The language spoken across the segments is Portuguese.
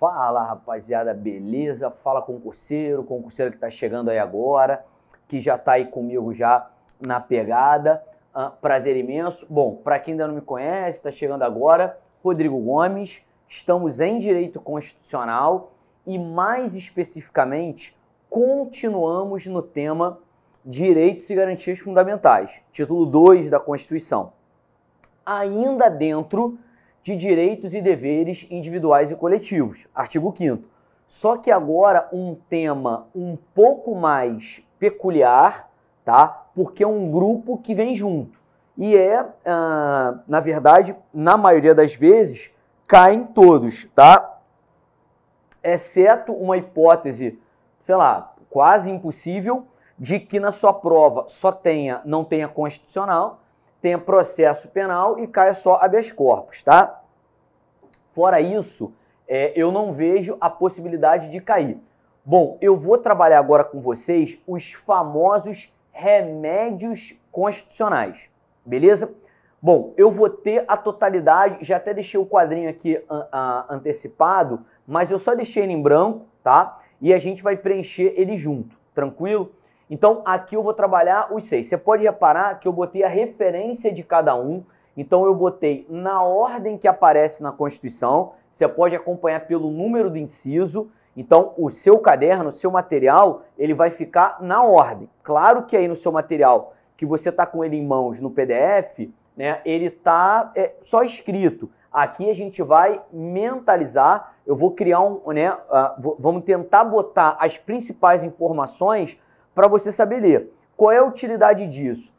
Fala, rapaziada, beleza? Fala concurseiro, concurseiro que está chegando aí agora, que já está aí comigo já na pegada. Uh, prazer imenso. Bom, para quem ainda não me conhece, está chegando agora, Rodrigo Gomes. Estamos em direito constitucional e mais especificamente continuamos no tema Direitos e Garantias Fundamentais, título 2 da Constituição. Ainda dentro de direitos e deveres individuais e coletivos, artigo 5 Só que agora um tema um pouco mais peculiar, tá? Porque é um grupo que vem junto. E é, ah, na verdade, na maioria das vezes, caem todos, tá? Exceto uma hipótese, sei lá, quase impossível, de que na sua prova só tenha, não tenha constitucional, tem processo penal e cai só habeas corpus, tá? Fora isso, é, eu não vejo a possibilidade de cair. Bom, eu vou trabalhar agora com vocês os famosos remédios constitucionais, beleza? Bom, eu vou ter a totalidade, já até deixei o quadrinho aqui antecipado, mas eu só deixei ele em branco, tá? E a gente vai preencher ele junto, tranquilo? Então aqui eu vou trabalhar os seis. Você pode reparar que eu botei a referência de cada um. Então eu botei na ordem que aparece na Constituição. Você pode acompanhar pelo número do inciso. Então, o seu caderno, o seu material, ele vai ficar na ordem. Claro que aí no seu material que você está com ele em mãos no PDF, né, ele está é, só escrito. Aqui a gente vai mentalizar, eu vou criar um, né, uh, vamos tentar botar as principais informações para você saber ler. Qual é a utilidade disso?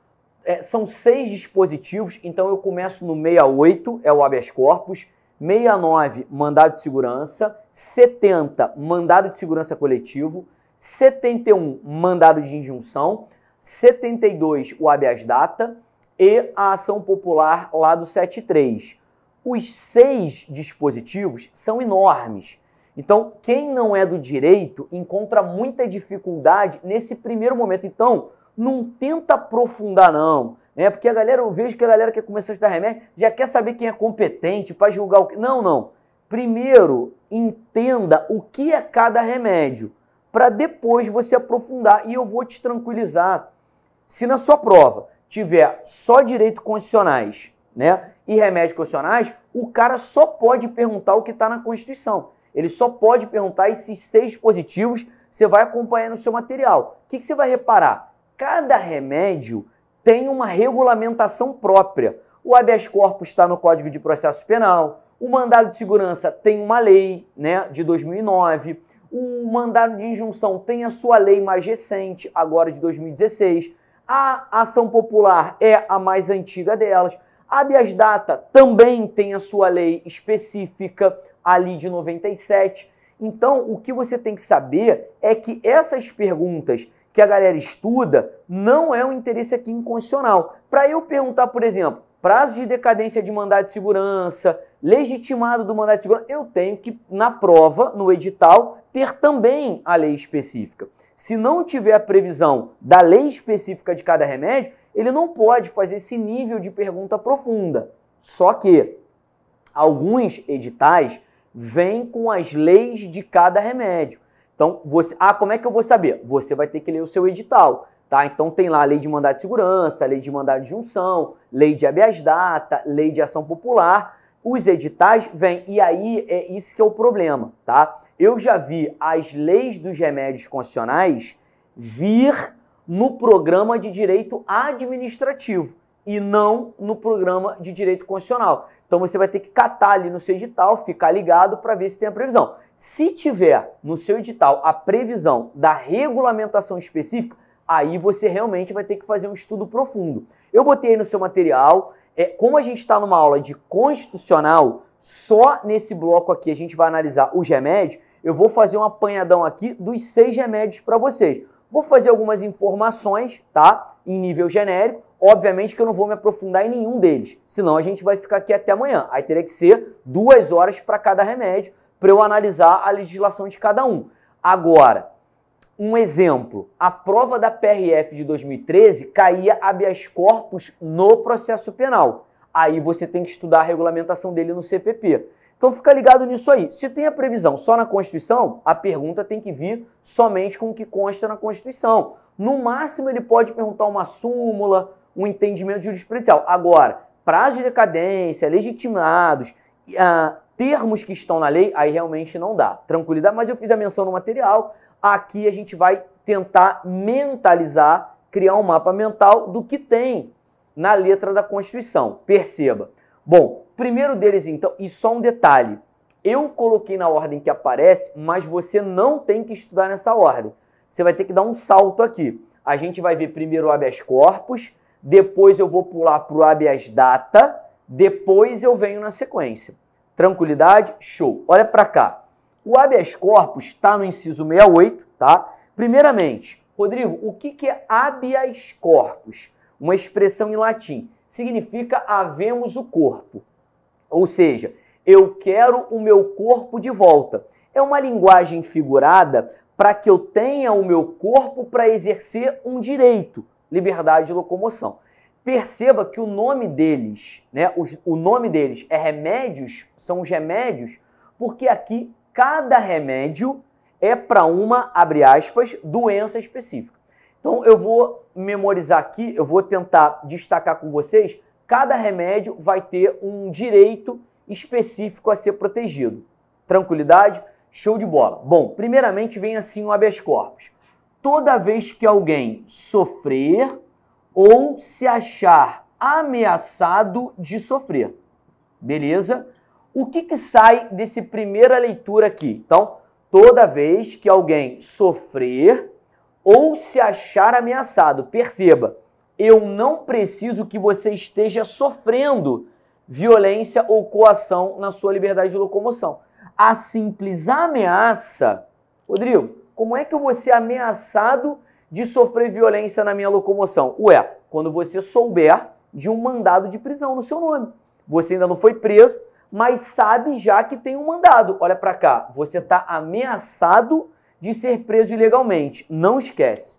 É, são seis dispositivos, então eu começo no 68, é o habeas corpus, 69, mandado de segurança, 70, mandado de segurança coletivo, 71, mandado de injunção, 72, o habeas data e a ação popular lá do 73. Os seis dispositivos são enormes. Então, quem não é do direito encontra muita dificuldade nesse primeiro momento. Então, não tenta aprofundar, não. Né? Porque a galera, eu vejo que a galera que começou a estudar remédio já quer saber quem é competente para julgar o que. Não, não. Primeiro, entenda o que é cada remédio, para depois você aprofundar. E eu vou te tranquilizar. Se na sua prova tiver só direito condicionais, né, e remédios condicionais, o cara só pode perguntar o que está na Constituição. Ele só pode perguntar esses seis positivos. você vai acompanhar no seu material. O que, que você vai reparar? Cada remédio tem uma regulamentação própria. O habeas corpus está no Código de Processo Penal, o mandado de segurança tem uma lei né, de 2009, o mandado de injunção tem a sua lei mais recente, agora de 2016, a ação popular é a mais antiga delas, a habeas data também tem a sua lei específica, ali de 97. Então, o que você tem que saber é que essas perguntas que a galera estuda não é um interesse aqui incondicional. Para eu perguntar, por exemplo, prazo de decadência de mandado de segurança, legitimado do mandado de segurança, eu tenho que, na prova, no edital, ter também a lei específica. Se não tiver a previsão da lei específica de cada remédio, ele não pode fazer esse nível de pergunta profunda. Só que alguns editais vem com as leis de cada remédio. Então, você, ah, como é que eu vou saber? Você vai ter que ler o seu edital, tá? Então tem lá a lei de mandado de segurança, lei de mandado de junção, lei de habeas data, lei de ação popular. Os editais vêm e aí é isso que é o problema, tá? Eu já vi as leis dos remédios constitucionais vir no programa de direito administrativo e não no programa de direito constitucional. Então você vai ter que catar ali no seu edital, ficar ligado para ver se tem a previsão. Se tiver no seu edital a previsão da regulamentação específica, aí você realmente vai ter que fazer um estudo profundo. Eu botei aí no seu material, é, como a gente está numa aula de constitucional, só nesse bloco aqui a gente vai analisar os remédios. Eu vou fazer um apanhadão aqui dos seis remédios para vocês. Vou fazer algumas informações, tá? Em nível genérico Obviamente que eu não vou me aprofundar em nenhum deles, senão a gente vai ficar aqui até amanhã. Aí teria que ser duas horas para cada remédio para eu analisar a legislação de cada um. Agora, um exemplo: a prova da PRF de 2013 caía habeas corpus no processo penal. Aí você tem que estudar a regulamentação dele no CPP. Então fica ligado nisso aí. Se tem a previsão só na Constituição, a pergunta tem que vir somente com o que consta na Constituição. No máximo ele pode perguntar uma súmula, um entendimento jurisprudencial. Agora, prazo de decadência, legitimados, uh, termos que estão na lei, aí realmente não dá. Tranquilidade, mas eu fiz a menção no material. Aqui a gente vai tentar mentalizar, criar um mapa mental do que tem na letra da Constituição. Perceba. Bom, primeiro deles, então, e só um detalhe. Eu coloquei na ordem que aparece, mas você não tem que estudar nessa ordem. Você vai ter que dar um salto aqui. A gente vai ver primeiro o habeas corpus, depois eu vou pular para o habeas data, depois eu venho na sequência. Tranquilidade? Show. Olha para cá. O habeas corpus está no inciso 68, tá? Primeiramente, Rodrigo, o que, que é habeas corpus? Uma expressão em latim. Significa havemos o corpo. Ou seja, eu quero o meu corpo de volta. É uma linguagem figurada para que eu tenha o meu corpo para exercer um direito, liberdade de locomoção. Perceba que o nome deles, né, os, o nome deles é remédios, são os remédios, porque aqui cada remédio é para uma, abre aspas, doença específica. Então eu vou memorizar aqui, eu vou tentar destacar com vocês, cada remédio vai ter um direito específico a ser protegido. Tranquilidade? Show de bola. Bom, primeiramente vem assim o habeas corpus toda vez que alguém sofrer ou se achar ameaçado de sofrer. Beleza? O que, que sai desse primeira leitura aqui? Então, toda vez que alguém sofrer ou se achar ameaçado. Perceba, eu não preciso que você esteja sofrendo violência ou coação na sua liberdade de locomoção. A simples ameaça, Rodrigo, como é que eu vou ser ameaçado de sofrer violência na minha locomoção? Ué, quando você souber de um mandado de prisão no seu nome. Você ainda não foi preso, mas sabe já que tem um mandado. Olha para cá, você está ameaçado de ser preso ilegalmente. Não esquece.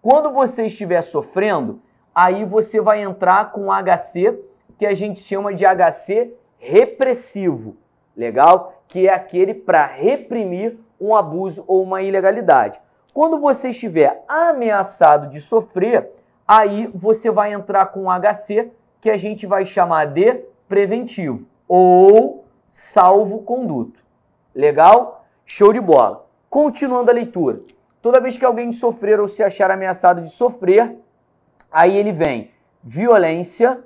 Quando você estiver sofrendo, aí você vai entrar com HC, que a gente chama de HC repressivo, legal? Que é aquele para reprimir um abuso ou uma ilegalidade. Quando você estiver ameaçado de sofrer, aí você vai entrar com um HC que a gente vai chamar de preventivo ou salvo conduto. Legal? Show de bola. Continuando a leitura. Toda vez que alguém sofrer ou se achar ameaçado de sofrer, aí ele vem violência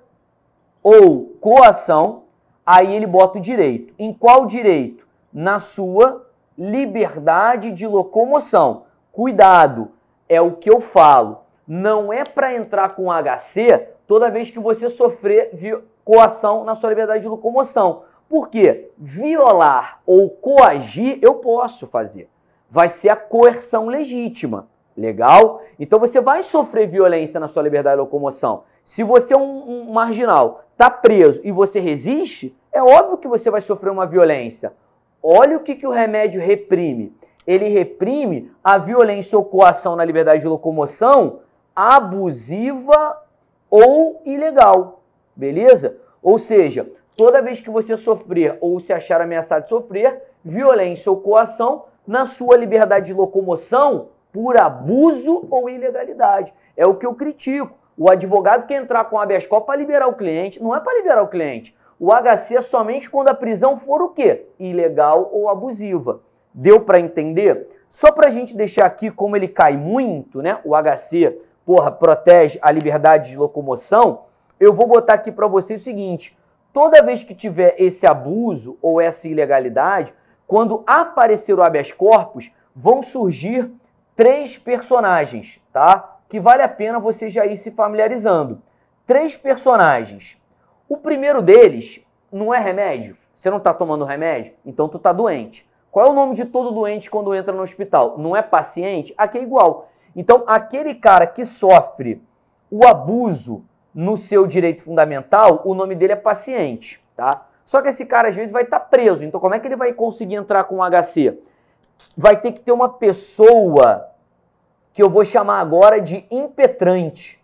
ou coação, aí ele bota o direito. Em qual direito? Na sua liberdade de locomoção. Cuidado, é o que eu falo. Não é para entrar com HC toda vez que você sofrer coação na sua liberdade de locomoção. Porque violar ou coagir eu posso fazer. Vai ser a coerção legítima. Legal? Então você vai sofrer violência na sua liberdade de locomoção. Se você é um, um marginal, está preso e você resiste, é óbvio que você vai sofrer uma violência. Olha o que, que o remédio reprime. Ele reprime a violência ou coação na liberdade de locomoção abusiva ou ilegal. Beleza? Ou seja, toda vez que você sofrer ou se achar ameaçado de sofrer violência ou coação na sua liberdade de locomoção por abuso ou ilegalidade. É o que eu critico. O advogado que entrar com habeas corpus para liberar o cliente, não é para liberar o cliente o HC é somente quando a prisão for o quê? Ilegal ou abusiva. Deu para entender? Só para a gente deixar aqui como ele cai muito, né? O HC, porra, protege a liberdade de locomoção. Eu vou botar aqui para vocês o seguinte: toda vez que tiver esse abuso ou essa ilegalidade, quando aparecer o habeas corpus, vão surgir três personagens, tá? Que vale a pena você já ir se familiarizando. Três personagens o primeiro deles não é remédio. Você não está tomando remédio, então tu está doente. Qual é o nome de todo doente quando entra no hospital? Não é paciente? Aqui é igual. Então, aquele cara que sofre o abuso no seu direito fundamental, o nome dele é paciente, tá? Só que esse cara às vezes vai estar tá preso. Então, como é que ele vai conseguir entrar com o HC? Vai ter que ter uma pessoa que eu vou chamar agora de impetrante.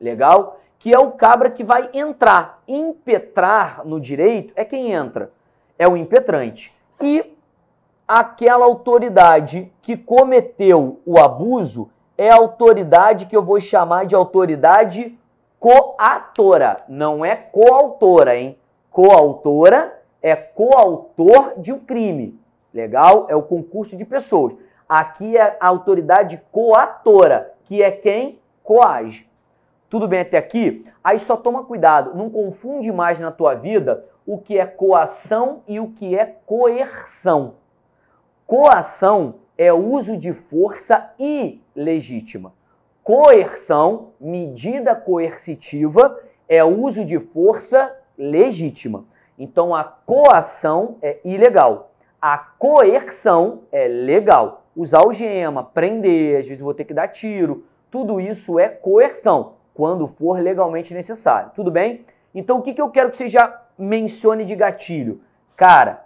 Legal? que é o cabra que vai entrar. Impetrar no direito é quem entra, é o impetrante. E aquela autoridade que cometeu o abuso é a autoridade que eu vou chamar de autoridade coatora, não é coautora, hein? Coautora é coautor de um crime. Legal? É o concurso de pessoas. Aqui é a autoridade coatora, que é quem coage. Tudo bem até aqui? Aí só toma cuidado, não confunde mais na tua vida o que é coação e o que é coerção. Coação é uso de força ilegítima. Coerção, medida coercitiva, é uso de força legítima. Então a coação é ilegal. A coerção é legal. Usar algema, prender, às vezes vou ter que dar tiro, tudo isso é coerção quando for legalmente necessário. Tudo bem? Então, o que, que eu quero que você já mencione de gatilho? Cara,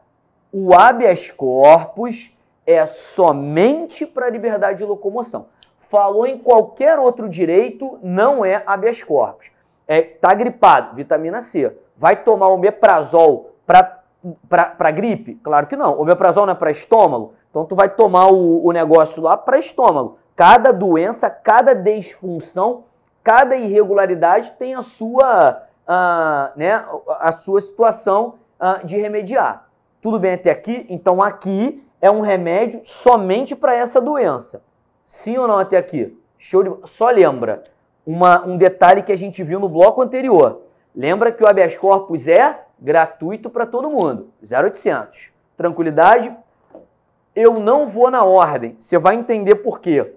o habeas corpus é somente para liberdade de locomoção. Falou em qualquer outro direito, não é habeas corpus. É, tá gripado, vitamina C. Vai tomar omeprazol para gripe? Claro que não. Omeprazol não é para estômago? Então tu vai tomar o, o negócio lá para estômago. Cada doença, cada desfunção cada irregularidade tem a sua, ah, né, a sua situação ah, de remediar. Tudo bem até aqui? Então aqui é um remédio somente para essa doença. Sim ou não até aqui? Show de... Só lembra uma, um detalhe que a gente viu no bloco anterior. Lembra que o habeas corpus é gratuito para todo mundo. 0800. Tranquilidade? Eu não vou na ordem. Você vai entender por quê.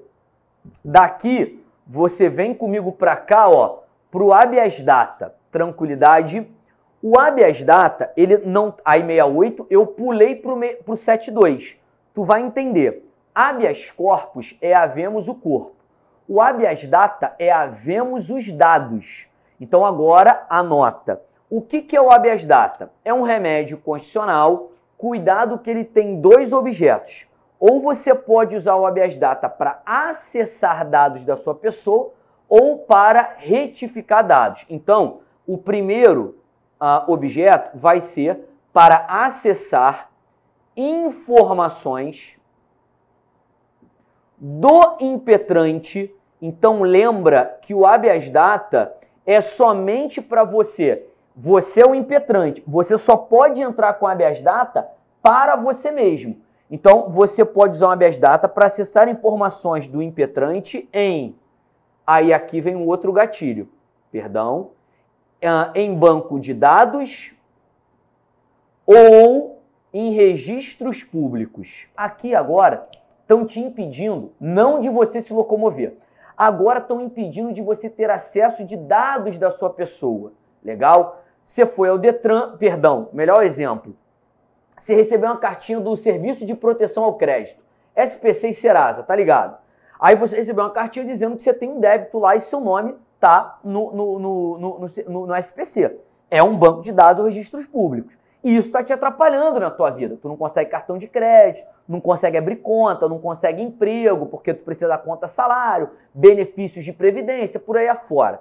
Daqui você vem comigo para cá, ó, pro habeas data. Tranquilidade. O habeas data, ele não. Aí 68, eu pulei pro, me, pro 72. Tu vai entender. Habeas corpus é havemos o corpo. O habeas data é havemos os dados. Então agora anota. O que, que é o habeas data? É um remédio constitucional, cuidado que ele tem dois objetos. Ou você pode usar o habeas data para acessar dados da sua pessoa ou para retificar dados. Então, o primeiro uh, objeto vai ser para acessar informações do impetrante. Então, lembra que o habeas data é somente para você. Você é o impetrante. Você só pode entrar com habeas data para você mesmo. Então, você pode usar um habeas data para acessar informações do impetrante em. Aí aqui vem um outro gatilho, perdão, ah, em banco de dados ou em registros públicos. Aqui agora estão te impedindo não de você se locomover, agora estão impedindo de você ter acesso de dados da sua pessoa. Legal? Você foi ao Detran, perdão, melhor exemplo, você recebeu uma cartinha do Serviço de Proteção ao Crédito, SPC e Serasa, tá ligado? Aí você recebeu uma cartinha dizendo que você tem um débito lá e seu nome tá no, no, no, no, no SPC. É um banco de dados ou registros públicos. E isso está te atrapalhando na tua vida. Tu não consegue cartão de crédito, não consegue abrir conta, não consegue emprego, porque tu precisa da conta salário, benefícios de previdência, por aí afora.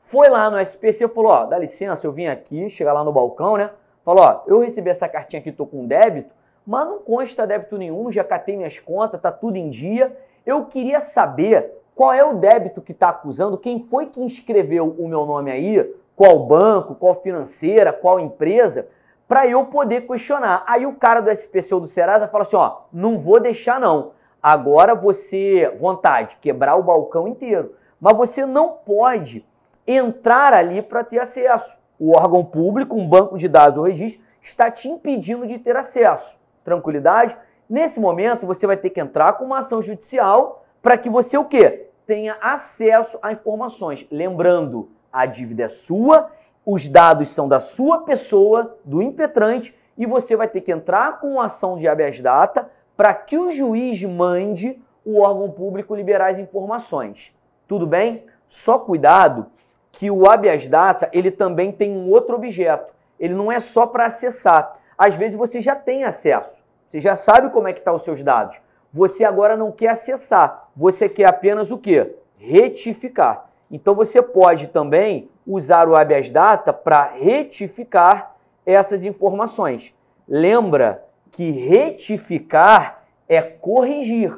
Foi lá no SPC e falou: ó, dá licença, eu vim aqui, chega lá no balcão, né? falou ó, eu recebi essa cartinha aqui, tô com débito, mas não consta débito nenhum, já catei minhas contas, tá tudo em dia. Eu queria saber qual é o débito que tá acusando, quem foi que inscreveu o meu nome aí, qual banco, qual financeira, qual empresa, para eu poder questionar. Aí o cara do SPC ou do Serasa fala assim, ó, não vou deixar não. Agora você, vontade, quebrar o balcão inteiro. Mas você não pode entrar ali para ter acesso o órgão público, um banco de dados ou registro, está te impedindo de ter acesso. Tranquilidade? Nesse momento, você vai ter que entrar com uma ação judicial para que você o quê? Tenha acesso a informações. Lembrando, a dívida é sua, os dados são da sua pessoa, do impetrante, e você vai ter que entrar com uma ação de habeas data para que o juiz mande o órgão público liberar as informações. Tudo bem? Só cuidado que o habeas data ele também tem um outro objeto. Ele não é só para acessar. Às vezes você já tem acesso, você já sabe como é que estão tá os seus dados. Você agora não quer acessar, você quer apenas o quê? Retificar. Então você pode também usar o habeas data para retificar essas informações. Lembra que retificar é corrigir.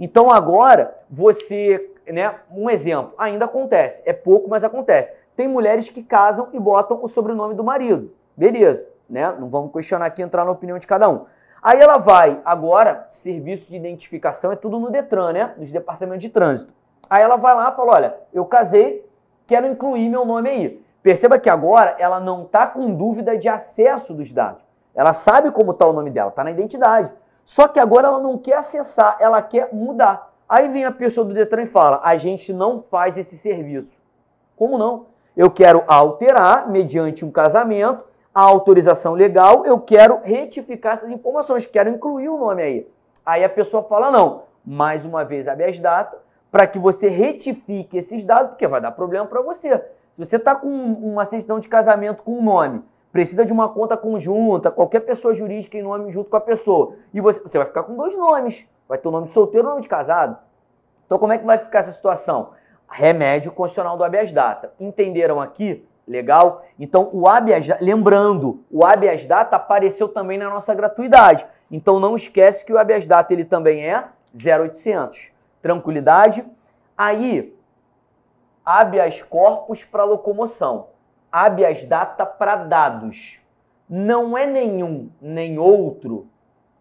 Então agora você né, um exemplo, ainda acontece, é pouco, mas acontece. Tem mulheres que casam e botam o sobrenome do marido. Beleza, né? Não vamos questionar aqui, entrar na opinião de cada um. Aí ela vai, agora, serviço de identificação é tudo no Detran, né? Nos departamentos de trânsito. Aí ela vai lá e fala: olha, eu casei, quero incluir meu nome aí. Perceba que agora ela não está com dúvida de acesso dos dados. Ela sabe como está o nome dela, está na identidade. Só que agora ela não quer acessar, ela quer mudar. Aí vem a pessoa do Detran e fala: a gente não faz esse serviço. Como não? Eu quero alterar, mediante um casamento, a autorização legal, eu quero retificar essas informações, quero incluir o nome aí. Aí a pessoa fala: não, mais uma vez abre as datas, para que você retifique esses dados, porque vai dar problema para você. Se você está com uma certidão de casamento com um nome, precisa de uma conta conjunta, qualquer pessoa jurídica em nome junto com a pessoa, e você, você vai ficar com dois nomes. Vai ter o nome de solteiro ou nome de casado? Então, como é que vai ficar essa situação? Remédio constitucional do habeas data. Entenderam aqui? Legal? Então, o habeas lembrando, o habeas data apareceu também na nossa gratuidade. Então, não esquece que o habeas data ele também é 0800. Tranquilidade? Aí, habeas corpus para locomoção, habeas data para dados. Não é nenhum nem outro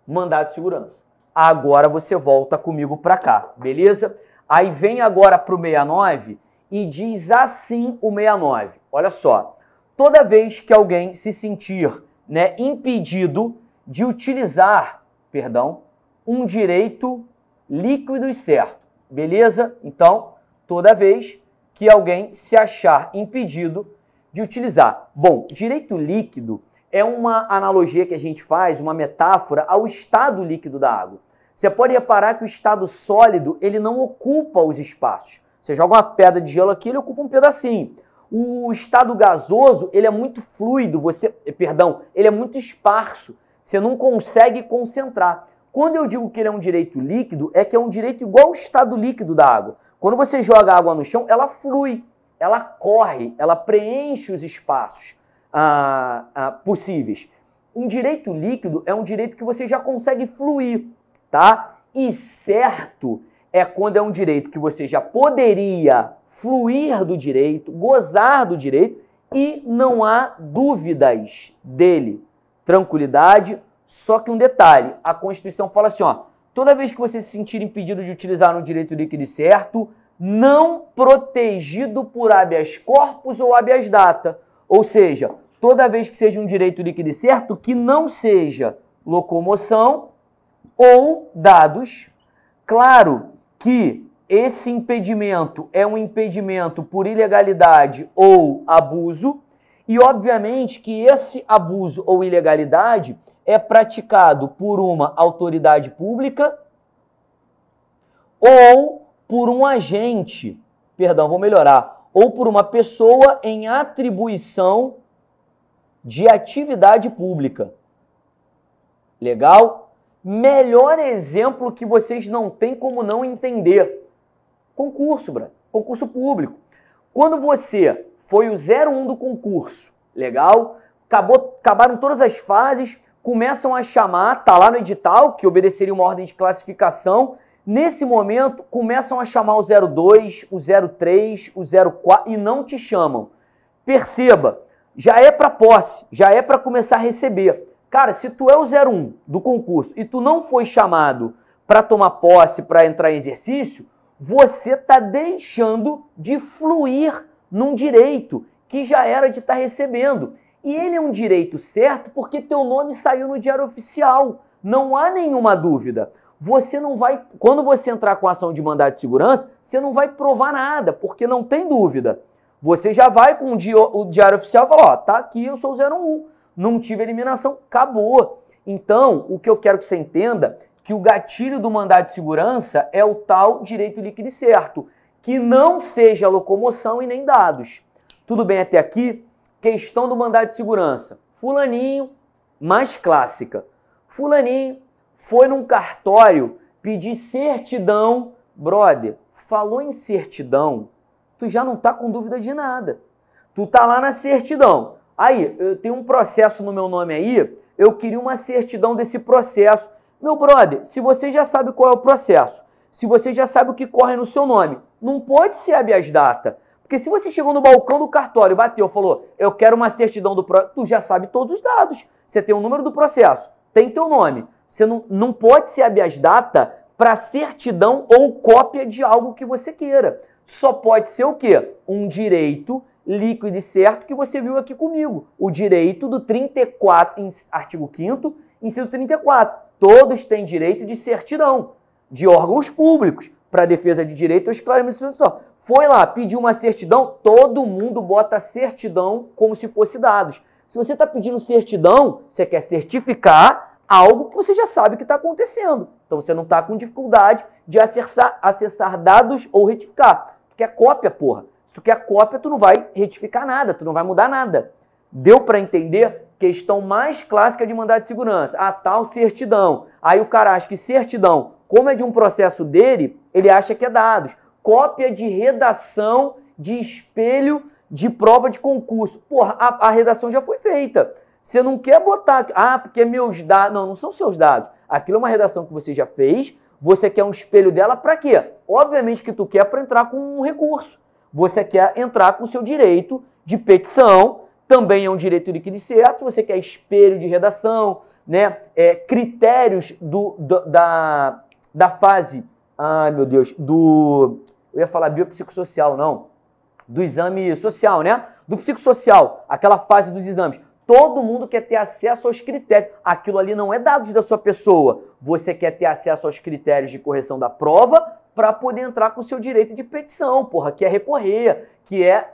mandado de segurança agora você volta comigo para cá, beleza? Aí vem agora para o 69 e diz assim o 69. Olha só, toda vez que alguém se sentir né, impedido de utilizar, perdão, um direito líquido e certo, beleza? Então, toda vez que alguém se achar impedido de utilizar. Bom, direito líquido é uma analogia que a gente faz, uma metáfora ao estado líquido da água. Você pode reparar que o estado sólido ele não ocupa os espaços. Você joga uma pedra de gelo aqui, ele ocupa um pedacinho. O estado gasoso ele é muito fluido, você, eh, perdão, ele é muito esparso. Você não consegue concentrar. Quando eu digo que ele é um direito líquido, é que é um direito igual ao estado líquido da água. Quando você joga a água no chão, ela flui, ela corre, ela preenche os espaços ah, ah, possíveis. Um direito líquido é um direito que você já consegue fluir tá? E certo é quando é um direito que você já poderia fluir do direito, gozar do direito e não há dúvidas dele. Tranquilidade, só que um detalhe, a Constituição fala assim, ó, toda vez que você se sentir impedido de utilizar um direito líquido e certo, não protegido por habeas corpus ou habeas data, ou seja, toda vez que seja um direito líquido e certo que não seja locomoção, ou dados. Claro que esse impedimento é um impedimento por ilegalidade ou abuso, e obviamente que esse abuso ou ilegalidade é praticado por uma autoridade pública ou por um agente, perdão, vou melhorar, ou por uma pessoa em atribuição de atividade pública. Legal? Melhor exemplo que vocês não têm como não entender. Concurso, bra. concurso público. Quando você foi o 01 do concurso, legal? Acabou, acabaram todas as fases, começam a chamar, tá lá no edital, que obedeceria uma ordem de classificação. Nesse momento, começam a chamar o 02, o 03, o 04 e não te chamam. Perceba, já é para posse, já é para começar a receber. Cara, se tu é o 01 do concurso e tu não foi chamado para tomar posse, para entrar em exercício, você tá deixando de fluir num direito que já era de estar tá recebendo. E ele é um direito certo porque teu nome saiu no diário oficial. Não há nenhuma dúvida. Você não vai, quando você entrar com ação de mandado de segurança, você não vai provar nada, porque não tem dúvida. Você já vai com o diário oficial e fala, ó, tá aqui, eu sou o 01 não tive eliminação, acabou. Então, o que eu quero que você entenda que o gatilho do mandado de segurança é o tal direito líquido e certo, que não seja locomoção e nem dados. Tudo bem até aqui? Questão do mandado de segurança. Fulaninho, mais clássica. Fulaninho foi num cartório pedir certidão, brother. Falou em certidão, tu já não tá com dúvida de nada. Tu tá lá na certidão. Aí, eu tenho um processo no meu nome aí, eu queria uma certidão desse processo. Meu brother, se você já sabe qual é o processo, se você já sabe o que corre no seu nome, não pode ser habeas data. Porque se você chegou no balcão do cartório, bateu, falou, eu quero uma certidão do processo, tu já sabe todos os dados. Você tem o número do processo, tem teu nome. Você não, não pode ser habeas data para certidão ou cópia de algo que você queira. Só pode ser o quê? Um direito líquido e certo que você viu aqui comigo, o direito do 34, artigo 5 inciso 34. Todos têm direito de certidão de órgãos públicos para defesa de direito ao esclarecimento só. Foi lá, pediu uma certidão, todo mundo bota certidão como se fosse dados. Se você está pedindo certidão, você quer certificar algo que você já sabe que está acontecendo. Então você não está com dificuldade de acessar, acessar dados ou retificar. Porque é cópia, porra. Se tu quer cópia, tu não vai retificar nada, tu não vai mudar nada. Deu para entender? Questão mais clássica de mandado de segurança, a ah, tal certidão. Aí o cara acha que certidão, como é de um processo dele, ele acha que é dados. Cópia de redação de espelho de prova de concurso. Porra, a, a redação já foi feita. Você não quer botar, ah, porque meus dados. Não, não são seus dados. Aquilo é uma redação que você já fez, você quer um espelho dela para quê? Obviamente que tu quer para entrar com um recurso você quer entrar com o seu direito de petição, também é um direito certo, você quer espelho de redação, né? É, critérios do, do, da, da fase, ai meu Deus, do. Eu ia falar biopsicossocial, não. Do exame social, né? Do psicossocial, aquela fase dos exames. Todo mundo quer ter acesso aos critérios. Aquilo ali não é dados da sua pessoa. Você quer ter acesso aos critérios de correção da prova para poder entrar com o seu direito de petição, porra, que é recorrer, que é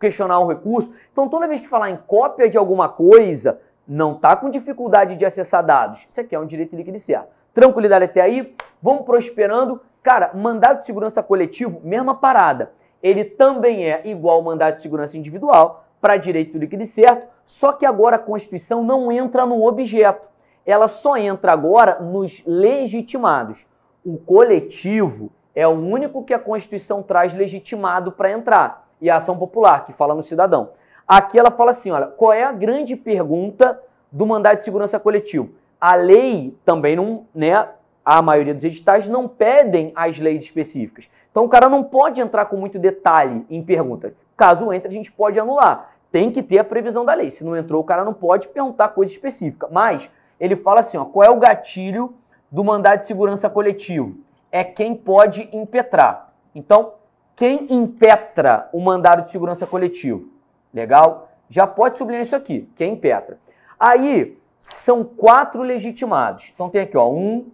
questionar um recurso. Então, toda vez que falar em cópia de alguma coisa, não está com dificuldade de acessar dados. Isso aqui é um direito líquido e certo. Tranquilidade até aí, vamos prosperando. Cara, mandado de segurança coletivo, mesma parada. Ele também é igual ao mandado de segurança individual para direito líquido e certo, só que agora a Constituição não entra no objeto. Ela só entra agora nos legitimados. O coletivo é o único que a Constituição traz legitimado para entrar, e a ação popular, que fala no cidadão. Aqui ela fala assim, olha, qual é a grande pergunta do mandato de segurança coletivo? A lei também não, né, a maioria dos editais não pedem as leis específicas. Então o cara não pode entrar com muito detalhe em pergunta Caso entre, a gente pode anular. Tem que ter a previsão da lei. Se não entrou, o cara não pode perguntar coisa específica. Mas ele fala assim, ó, qual é o gatilho do mandado de segurança coletivo. É quem pode impetrar. Então, quem impetra o mandado de segurança coletivo? Legal? Já pode sublinhar isso aqui, quem impetra. Aí, são quatro legitimados. Então tem aqui, ó, um,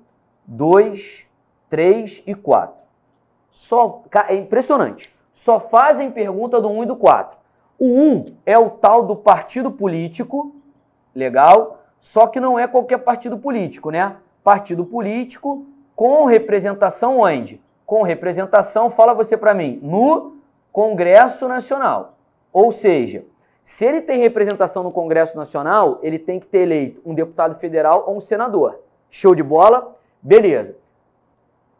dois, três e quatro. Só, é impressionante. Só fazem pergunta do um e do quatro. O um é o tal do partido político, legal, só que não é qualquer partido político, né? partido político com representação onde? Com representação, fala você para mim, no Congresso Nacional. Ou seja, se ele tem representação no Congresso Nacional, ele tem que ter eleito um deputado federal ou um senador. Show de bola? Beleza.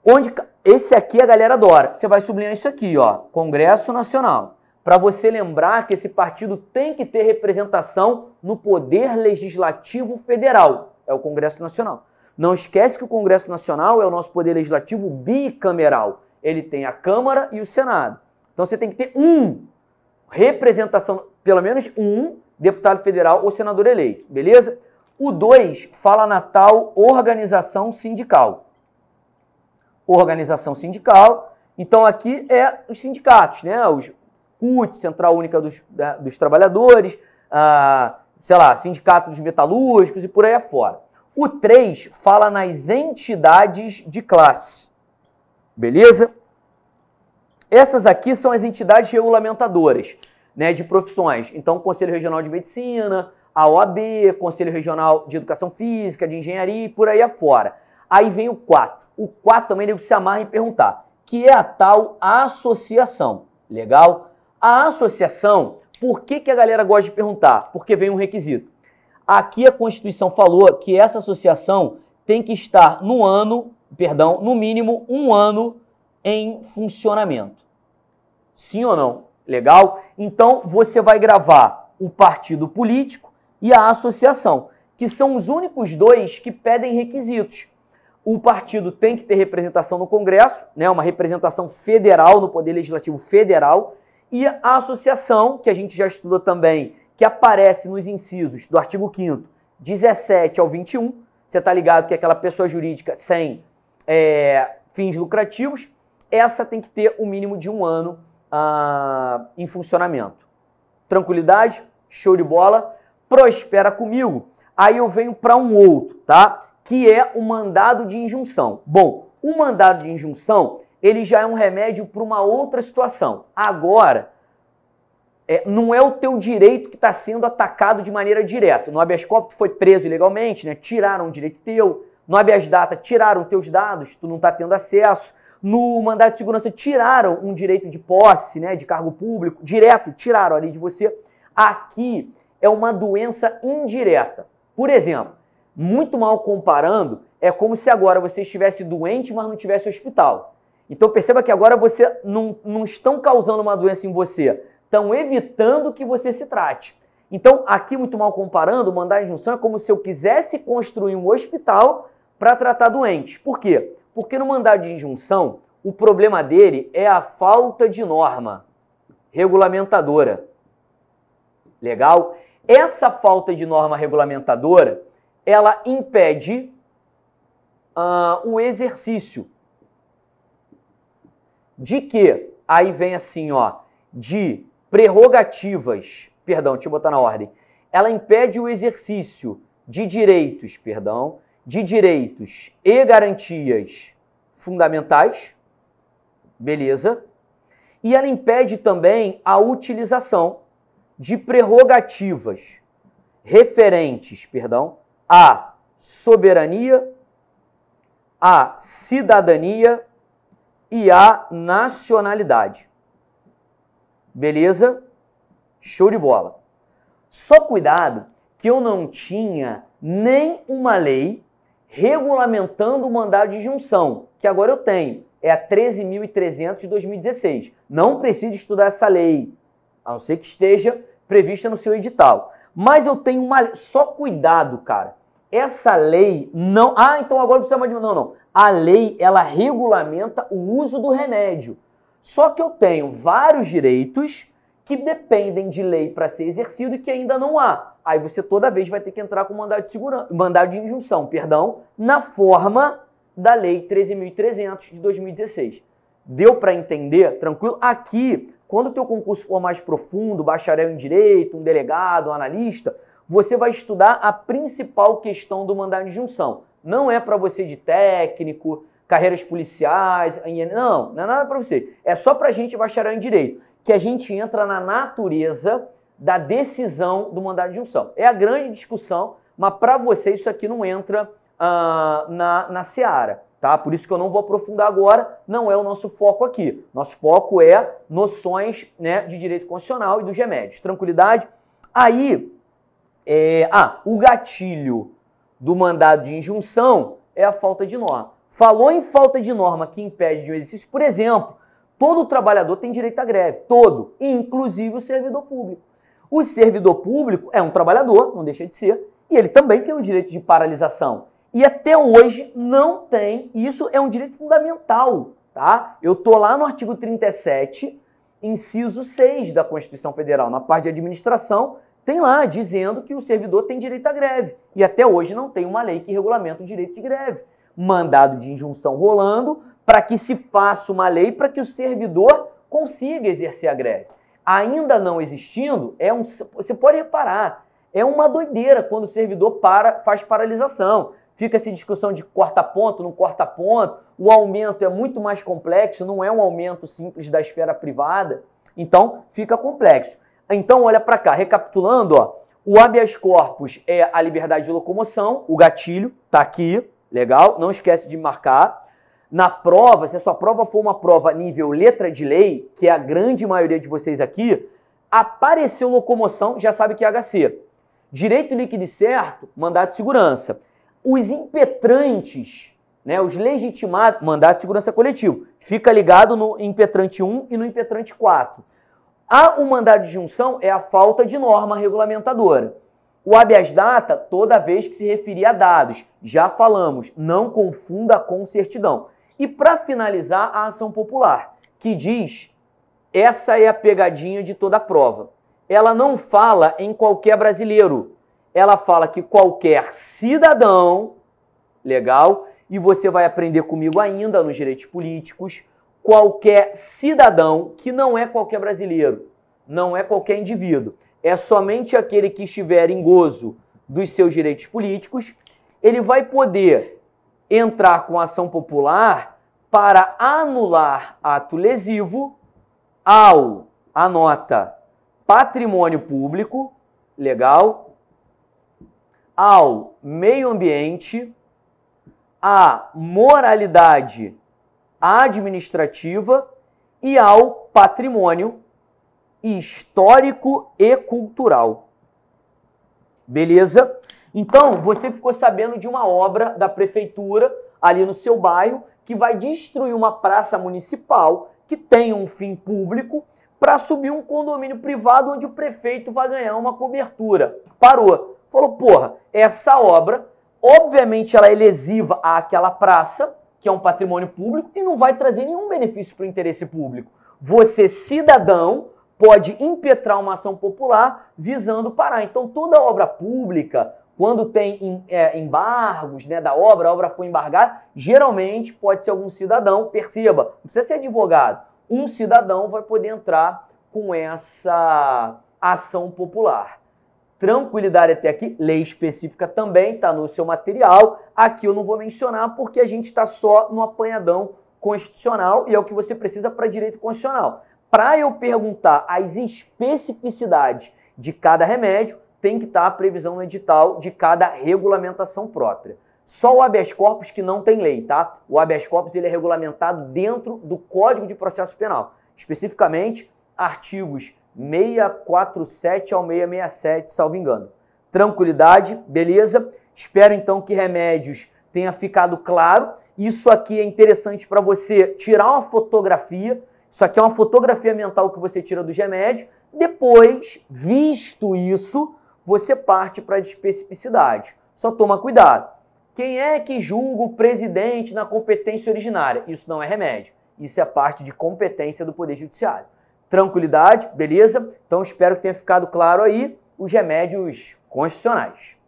Onde esse aqui a galera adora. Você vai sublinhar isso aqui, ó, Congresso Nacional, para você lembrar que esse partido tem que ter representação no poder legislativo federal, é o Congresso Nacional. Não esquece que o Congresso Nacional é o nosso poder legislativo bicameral. Ele tem a Câmara e o Senado. Então você tem que ter um representação, pelo menos um deputado federal ou senador eleito, beleza? O 2 fala na tal organização sindical. Organização sindical. Então aqui é os sindicatos, né? Os CUT, Central Única dos, da, dos Trabalhadores, a, ah, sei lá, Sindicato dos Metalúrgicos e por aí afora. O 3 fala nas entidades de classe. Beleza? Essas aqui são as entidades regulamentadoras né, de profissões. Então, Conselho Regional de Medicina, a OAB, Conselho Regional de Educação Física, de Engenharia e por aí afora. Aí vem o 4. O 4 também nego se amarra e perguntar, que é a tal associação. Legal? A associação, por que, que a galera gosta de perguntar? Porque vem um requisito. Aqui a Constituição falou que essa associação tem que estar no ano, perdão, no mínimo um ano em funcionamento. Sim ou não? Legal? Então você vai gravar o partido político e a associação, que são os únicos dois que pedem requisitos. O partido tem que ter representação no Congresso, né, uma representação federal no Poder Legislativo Federal, e a associação, que a gente já estudou também que aparece nos incisos do artigo 5 17 ao 21. Você está ligado que é aquela pessoa jurídica sem é, fins lucrativos, essa tem que ter o um mínimo de um ano ah, em funcionamento. Tranquilidade? Show de bola? Prospera comigo. Aí eu venho para um outro, tá? Que é o mandado de injunção. Bom, o mandado de injunção, ele já é um remédio para uma outra situação. Agora, é, não é o teu direito que está sendo atacado de maneira direta. No habeas corpus foi preso ilegalmente, né? tiraram um direito teu. No habeas data, tiraram teus dados, tu não está tendo acesso. No mandato de segurança, tiraram um direito de posse, né, de cargo público, direto, tiraram ali de você. Aqui é uma doença indireta. Por exemplo, muito mal comparando, é como se agora você estivesse doente, mas não tivesse hospital. Então perceba que agora você não, não estão causando uma doença em você, estão evitando que você se trate. Então, aqui, muito mal comparando, mandar injunção é como se eu quisesse construir um hospital para tratar doentes. Por quê? Porque no mandado de injunção, o problema dele é a falta de norma regulamentadora. Legal? Essa falta de norma regulamentadora, ela impede uh, o exercício de que? Aí vem assim, ó, de prerrogativas, perdão, deixa eu botar na ordem. Ela impede o exercício de direitos, perdão, de direitos e garantias fundamentais, beleza? E ela impede também a utilização de prerrogativas referentes, perdão, à soberania, à cidadania e à nacionalidade. Beleza? Show de bola. Só cuidado que eu não tinha nem uma lei regulamentando o mandado de junção, que agora eu tenho. É a 13.300 de 2016. Não precisa estudar essa lei, a não ser que esteja prevista no seu edital. Mas eu tenho uma. Só cuidado, cara. Essa lei não. Ah, então agora precisa mais de. Não, não. A lei, ela regulamenta o uso do remédio. Só que eu tenho vários direitos que dependem de lei para ser exercido e que ainda não há. Aí você toda vez vai ter que entrar com mandado de segurança, mandado de injunção, perdão, na forma da lei 13300 de 2016. Deu para entender? Tranquilo? Aqui, quando o teu concurso for mais profundo, bacharel em direito, um delegado, um analista, você vai estudar a principal questão do mandado de injunção. Não é para você de técnico, carreiras policiais, não, não é nada para você. É só para a gente bacharel em direito, que a gente entra na natureza da decisão do mandado de injunção. É a grande discussão, mas para você isso aqui não entra uh, na, na seara. Tá? Por isso que eu não vou aprofundar agora, não é o nosso foco aqui. Nosso foco é noções né, de direito constitucional e do remédios. Tranquilidade? Aí, é... ah, o gatilho do mandado de injunção é a falta de norma. Falou em falta de norma que impede de um exercício, por exemplo, todo trabalhador tem direito à greve, todo, inclusive o servidor público. O servidor público é um trabalhador, não deixa de ser, e ele também tem o direito de paralisação. E até hoje não tem, isso é um direito fundamental, tá? Eu tô lá no artigo 37, inciso 6 da Constituição Federal, na parte de administração, tem lá dizendo que o servidor tem direito à greve. E até hoje não tem uma lei que regulamenta o direito de greve mandado de injunção rolando para que se faça uma lei para que o servidor consiga exercer a greve. Ainda não existindo, é um, você pode reparar, é uma doideira quando o servidor para, faz paralisação. Fica essa discussão de corta-ponto, não corta-ponto. O aumento é muito mais complexo, não é um aumento simples da esfera privada. Então, fica complexo. Então, olha para cá, recapitulando, ó, o habeas corpus é a liberdade de locomoção, o gatilho está aqui. Legal? Não esquece de marcar. Na prova, se a sua prova for uma prova nível letra de lei, que é a grande maioria de vocês aqui, apareceu locomoção, já sabe que é HC. Direito líquido e certo, mandato de segurança. Os impetrantes, né, os legitimados, mandato de segurança coletivo. Fica ligado no impetrante 1 e no impetrante 4. A, o mandado de junção é a falta de norma regulamentadora. O habeas data, toda vez que se referir a dados, já falamos, não confunda com certidão. E para finalizar, a ação popular, que diz: essa é a pegadinha de toda a prova. Ela não fala em qualquer brasileiro. Ela fala que qualquer cidadão, legal, e você vai aprender comigo ainda nos direitos políticos, qualquer cidadão que não é qualquer brasileiro, não é qualquer indivíduo é somente aquele que estiver em gozo dos seus direitos políticos, ele vai poder entrar com ação popular para anular ato lesivo ao, anota, patrimônio público, legal, ao meio ambiente, à moralidade administrativa e ao patrimônio histórico e cultural. Beleza? Então, você ficou sabendo de uma obra da prefeitura ali no seu bairro que vai destruir uma praça municipal que tem um fim público para subir um condomínio privado onde o prefeito vai ganhar uma cobertura. Parou. Falou, porra, essa obra, obviamente ela é lesiva àquela praça, que é um patrimônio público, e não vai trazer nenhum benefício para o interesse público. Você, cidadão, pode impetrar uma ação popular visando parar. Então, toda obra pública, quando tem é, embargos né, da obra, a obra foi embargada, geralmente pode ser algum cidadão, perceba, não precisa ser advogado, um cidadão vai poder entrar com essa ação popular. Tranquilidade até aqui, lei específica também está no seu material. Aqui eu não vou mencionar porque a gente está só no apanhadão constitucional e é o que você precisa para direito constitucional para eu perguntar as especificidades de cada remédio, tem que estar tá a previsão no edital de cada regulamentação própria. Só o habeas corpus que não tem lei, tá? O habeas corpus ele é regulamentado dentro do Código de Processo Penal, especificamente artigos 647 ao 667, salvo engano. Tranquilidade, beleza? Espero então que remédios tenha ficado claro. Isso aqui é interessante para você tirar uma fotografia isso aqui é uma fotografia mental que você tira dos remédios. Depois, visto isso, você parte para a especificidade. Só toma cuidado. Quem é que julga o presidente na competência originária? Isso não é remédio. Isso é parte de competência do Poder Judiciário. Tranquilidade, beleza? Então espero que tenha ficado claro aí os remédios constitucionais.